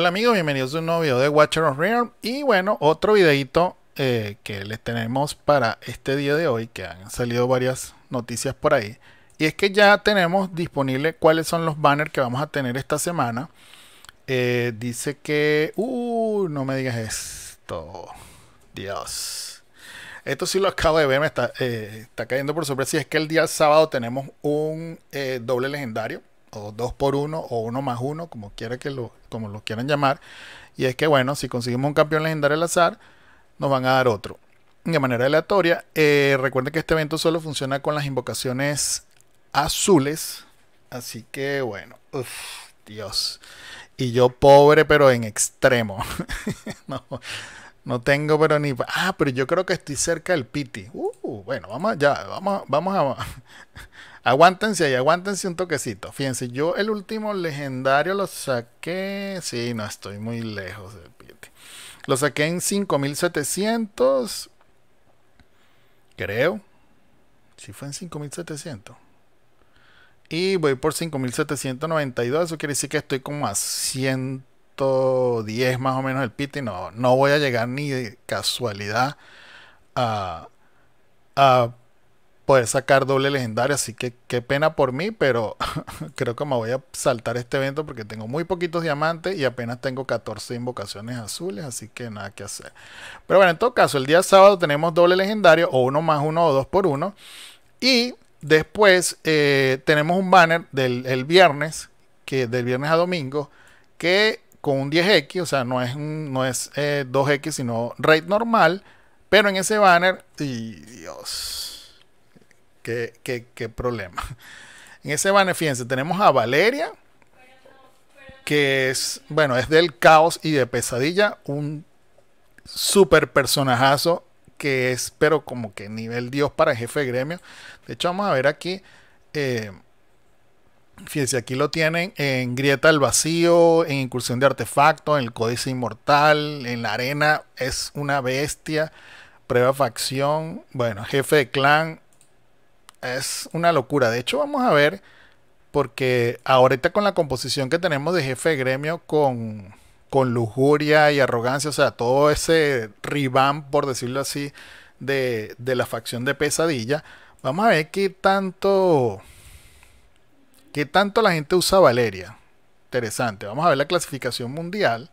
Hola amigos, bienvenidos a un nuevo video de Watcher of Realm y bueno, otro videito eh, que les tenemos para este día de hoy que han salido varias noticias por ahí y es que ya tenemos disponible cuáles son los banners que vamos a tener esta semana eh, dice que... Uh, no me digas esto Dios esto sí lo acabo de ver, me está, eh, está cayendo por sorpresa y es que el día sábado tenemos un doble legendario o 2 por 1 o 1 más uno, como quiera que lo, como lo quieran llamar. Y es que bueno, si conseguimos un campeón legendario al azar, nos van a dar otro. De manera aleatoria, eh, recuerden que este evento solo funciona con las invocaciones azules. Así que bueno, Dios. Y yo pobre, pero en extremo. no, tengo, pero ni... Ah, pero yo creo que estoy cerca del Pity Uh, bueno, vamos ya, vamos, vamos a... Aguántense ahí, aguántense un toquecito. Fíjense, yo el último legendario lo saqué. Sí, no estoy muy lejos del piti. Lo saqué en 5700. Creo. Sí, fue en 5700. Y voy por 5792. Eso quiere decir que estoy como a 110 más o menos el pit. no, no voy a llegar ni de casualidad a. a poder sacar doble legendario. Así que qué pena por mí, pero creo que me voy a saltar este evento porque tengo muy poquitos diamantes y apenas tengo 14 invocaciones azules, así que nada que hacer. Pero bueno, en todo caso, el día sábado tenemos doble legendario o uno más uno o dos por uno. Y después eh, tenemos un banner del viernes, que del viernes a domingo, que con un 10X, o sea, no es, no es 2X, eh, sino raid normal. Pero en ese banner, y Dios, qué, problema. En ese banner, fíjense, tenemos a Valeria, que es, bueno, es del caos y de pesadilla, un super personajazo que es, pero como que nivel Dios para jefe de gremio. De hecho, vamos a ver aquí. Eh, fíjense, aquí lo tienen en Grieta al Vacío, en Incursión de artefacto en el Códice Inmortal, en la Arena. Es una bestia. Prueba facción. Bueno, jefe de clan es una locura. De hecho, vamos a ver, porque ahorita con la composición que tenemos de jefe gremio con, con lujuria y arrogancia, o sea, todo ese revamp, por decirlo así, de, de la facción de pesadilla, vamos a ver qué tanto, qué tanto la gente usa Valeria. Interesante, vamos a ver la clasificación mundial.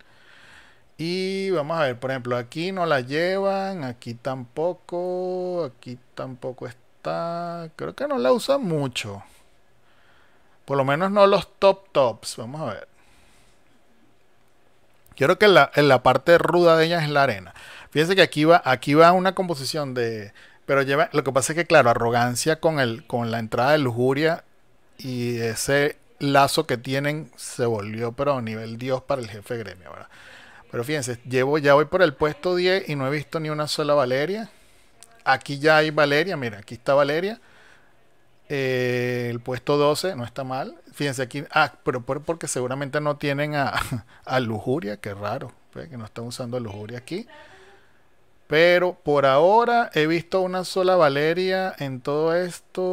Y vamos a ver, por ejemplo, aquí no la llevan, aquí tampoco, aquí tampoco está Creo que no la usa mucho. Por lo menos no los top tops. Vamos a ver. Quiero que la, en la parte ruda de ella es la arena. Fíjense que aquí va, aquí va una composición de. Pero lleva. Lo que pasa es que, claro, arrogancia con, el, con la entrada de lujuria y ese lazo que tienen se volvió, pero a nivel Dios para el jefe gremio, Pero fíjense, llevo, ya voy por el puesto 10 y no he visto ni una sola Valeria. Aquí ya hay Valeria, mira, aquí está Valeria. Eh, el puesto 12 no está mal. Fíjense aquí, ah, pero porque seguramente no tienen a, Lujuria, qué raro, que no están usando a Lujuria aquí. Pero por ahora he visto una sola Valeria en todo esto.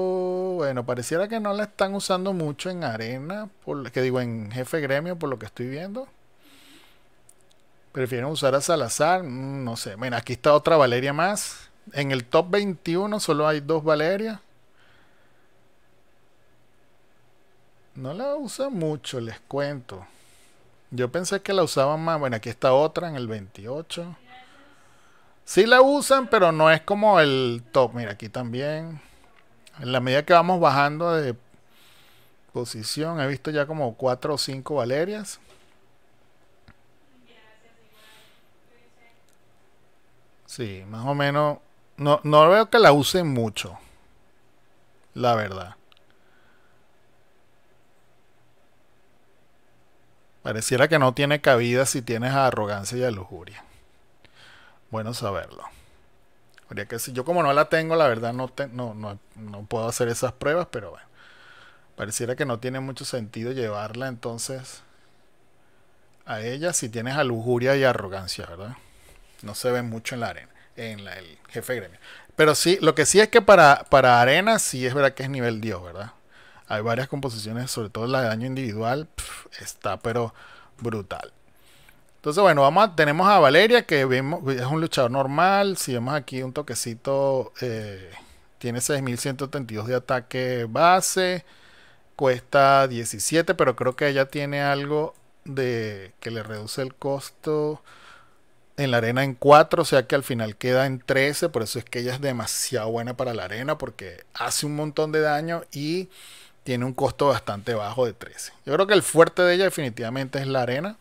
Bueno, pareciera que no la están usando mucho en arena, por, que digo en jefe gremio, por lo que estoy viendo. Prefieren usar a Salazar, mm, no sé. mira, aquí está otra Valeria más. En el top 21 solo hay dos Valerias. No la usa mucho, les cuento. Yo pensé que la usaban más. Bueno, aquí está otra en el 28. Sí la usan, pero no es como el top. Mira, aquí también. En la medida que vamos bajando de posición, he visto ya como cuatro o cinco Valerias. Sí, más o menos no, veo que la use mucho. La verdad. Pareciera que no tiene cabida si tienes a arrogancia y a lujuria. Bueno saberlo. que si yo como no la tengo, la verdad no, no, no, no, puedo hacer esas pruebas, pero bueno. Pareciera que no tiene mucho sentido llevarla entonces a ella si tienes a lujuria y arrogancia, ¿verdad? No se ve mucho en la arena en la, el jefe gremio. Pero sí, lo que sí es que para, para Arena sí es verdad que es nivel Dios, ¿verdad? Hay varias composiciones, sobre todo la de daño individual, está pero brutal. Entonces, bueno, vamos tenemos a Valeria, que vemos, es un luchador normal. Si vemos aquí un toquecito, eh, tiene 6.132 de ataque base, cuesta 17, pero creo que ella tiene algo de que le reduce el costo en la arena en 4, o sea que al final queda en 13, por eso es que ella es demasiado buena para la arena porque hace un montón de daño y tiene un costo bastante bajo de 13. Yo creo que el fuerte de ella definitivamente es la arena.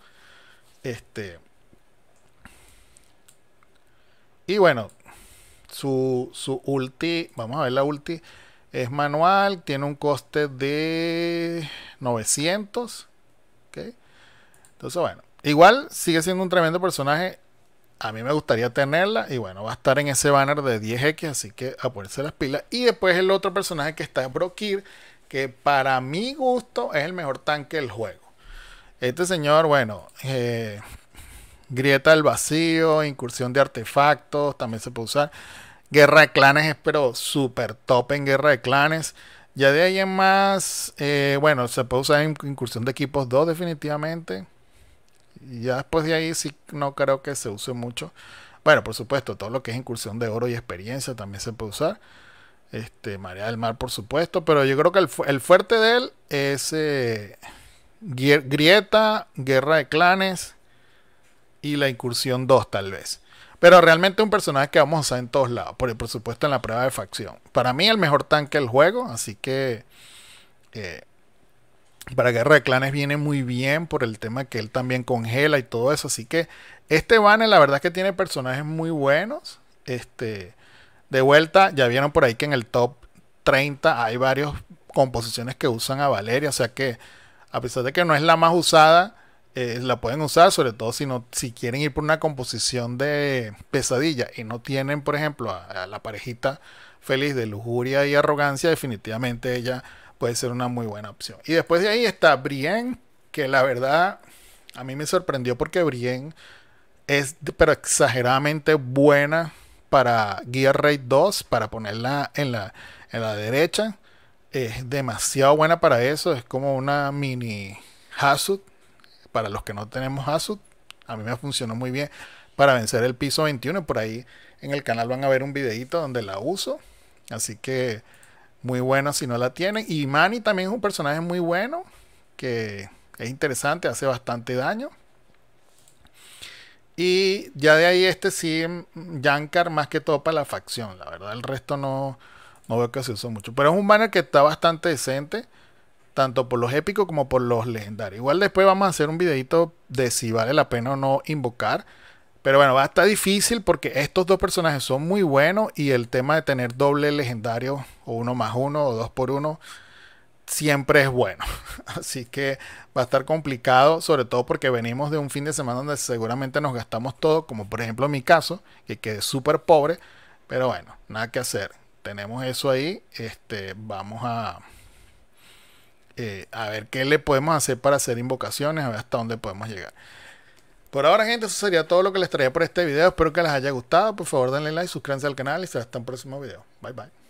Este y bueno, su, su ulti, vamos a ver la ulti, es manual, tiene un coste de 900. Entonces, bueno, Igual sigue siendo un tremendo personaje a mí me gustaría tenerla y bueno, va a estar en ese banner de 10X, así que a ponerse las pilas. Y después el otro personaje que está es Brokir, que para mi gusto es el mejor tanque del juego. Este señor, bueno, eh, grieta del vacío, incursión de artefactos, también se puede usar. Guerra de clanes espero, súper top en guerra de clanes. Ya de ahí en más, eh, bueno, se puede usar en incursión de equipos 2 definitivamente ya después de ahí sí no creo que se use mucho. Bueno, por supuesto, todo lo que es incursión de oro y experiencia también se puede usar. Este, Marea del Mar, por supuesto. Pero yo creo que el, fuerte de él es eh, Grieta, Guerra de Clanes y la incursión 2, tal vez. Pero realmente un personaje que vamos a usar en todos lados. Por, por supuesto, en la prueba de facción. Para mí, el mejor tanque del juego. Así que eh, para Guerra de Clanes viene muy bien por el tema que él también congela y todo eso. Así que este banner la verdad es que tiene personajes muy buenos. Este, de vuelta, ya vieron por ahí que en el top 30 hay varias composiciones que usan a Valeria. O sea que a pesar de que no es la más usada, eh, la pueden usar, sobre todo si, no, si quieren ir por una composición de pesadilla y no tienen, por ejemplo, a la parejita feliz de lujuria y arrogancia, definitivamente ella puede ser una muy buena opción. Y después de ahí está Brienne, que la verdad a mí me sorprendió porque Brienne es pero exageradamente buena para Gear Raid 2, para ponerla en la, en la derecha. Es demasiado buena para eso, es como una mini Hasud. Para los que no tenemos Hasud, a mí me funcionó muy bien para vencer el piso 21. Por ahí en el canal van a ver un videito donde la uso. Así que muy bueno si no la tiene Y Manny también es un personaje muy bueno, que es interesante, hace bastante daño. Y ya de ahí este sí, Yankar más que todo para la facción, la verdad. El resto no, no veo que se usó mucho. Pero es un banner que está bastante decente, tanto por los épicos como por los legendarios. Igual después vamos a hacer un videito de si vale la pena o no invocar. Pero bueno, va a estar difícil porque estos dos personajes son muy buenos y el tema de tener doble legendario o uno más uno o dos por uno siempre es bueno. Así que va a estar complicado, sobre todo porque venimos de un fin de semana donde seguramente nos gastamos todo, como por ejemplo en mi caso, que quedé súper pobre. Pero bueno, nada que hacer. Tenemos eso ahí. Este, vamos a, eh, a ver qué le podemos hacer para hacer invocaciones, a ver hasta dónde podemos llegar. Por ahora, gente, eso sería todo lo que les traía por este video. Espero que les haya gustado. Por favor, denle like, suscríbanse al canal y se hasta un próximo video. Bye bye.